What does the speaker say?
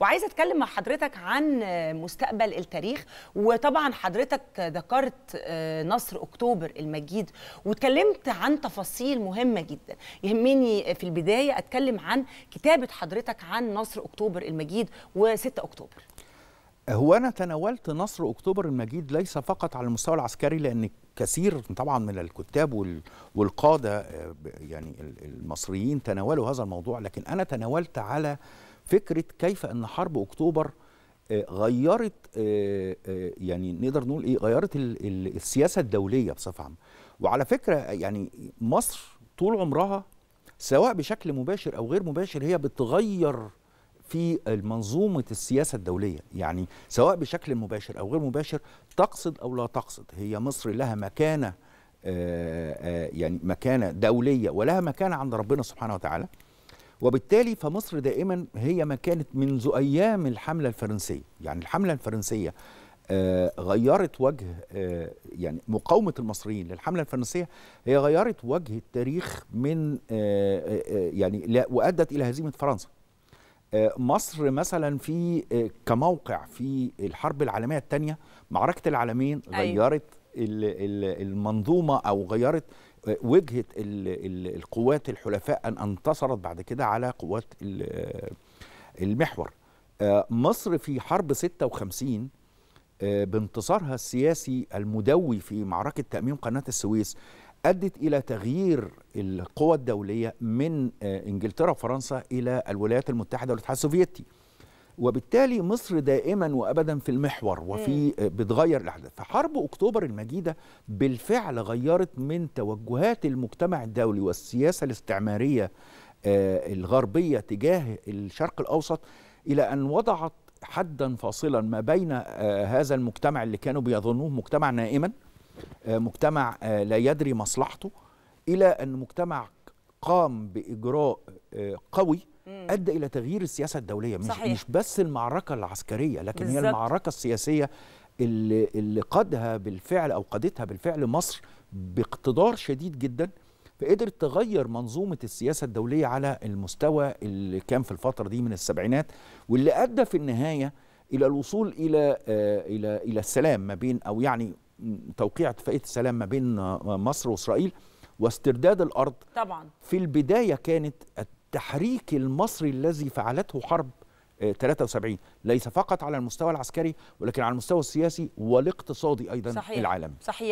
وعايزه اتكلم مع حضرتك عن مستقبل التاريخ وطبعا حضرتك ذكرت آه، نصر اكتوبر المجيد واتكلمت عن تفاصيل مهمه جدا يهمني في البدايه اتكلم عن كتابه حضرتك عن نصر اكتوبر المجيد و6 اكتوبر هو انا تناولت نصر اكتوبر المجيد ليس فقط على المستوى العسكري لان كثير طبعا من الكتاب والقاده آه، يعني المصريين تناولوا هذا الموضوع لكن انا تناولت على فكره كيف ان حرب اكتوبر آه، غيرت آه، آه، يعني نقدر نقول ايه غيرت السياسه الدوليه بصفه عامه وعلى فكره يعني مصر طول عمرها سواء بشكل مباشر او غير مباشر هي بتغير في منظومه السياسه الدوليه يعني سواء بشكل مباشر او غير مباشر تقصد او لا تقصد هي مصر لها مكانه يعني مكانه دوليه ولها مكانه عند ربنا سبحانه وتعالى وبالتالي فمصر دائما هي ما كانت منذ أيام الحملة الفرنسية يعني الحملة الفرنسية آه، غيرت وجه آه، يعني مقاومة المصريين للحملة الفرنسية هي غيرت وجه التاريخ من آه، يعني وأدت إلى هزيمة فرنسا مصر مثلا في كموقع في الحرب العالمية الثانية معركة العالمين أيوة. غيرت أيوة. المنظومة أو غيرت وجهة القوات الحلفاء أن انتصرت بعد كده على قوات المحور آه، مصر في حرب 56 آه، بانتصارها السياسي المدوي في معركة تأميم قناة السويس أدت إلى تغيير القوى الدولية من آه، إنجلترا وفرنسا إلى الولايات المتحدة والاتحاد السوفيتي وبالتالي مصر دائما وابدا في المحور وفي آه، بتغير الاحداث فحرب اكتوبر المجيده بالفعل غيرت من توجهات المجتمع الدولي والسياسه الاستعماريه آه، الغربيه تجاه الشرق الاوسط الى ان وضعت حدا فاصلا ما بين آه، هذا المجتمع اللي كانوا بيظنوه مجتمع نائما مجتمع لا يدري مصلحته الى ان مجتمع قام باجراء آه، قوي ادى الى تغيير السياسه الدوليه مش صحيح. مش بس المعركه العسكريه لكن بالزبط. هي المعركه السياسيه اللي, اللي قادها بالفعل او قادتها بالفعل مصر باقتدار شديد جدا فقدرت تغير منظومه السياسه الدوليه على المستوى اللي كان في الفتره دي من السبعينات واللي ادى في النهايه الى الوصول الى آه، الى الى السلام ما بين او يعني توقيع اتفاقيه السلام ما بين آه، مصر واسرائيل واسترداد الارض طبعا في البدايه كانت التحريك المصري الذي فعلته حرب 73 آه، ليس فقط على المستوى العسكري ولكن على المستوى السياسي والاقتصادي ايضا صحيح العالم صحيح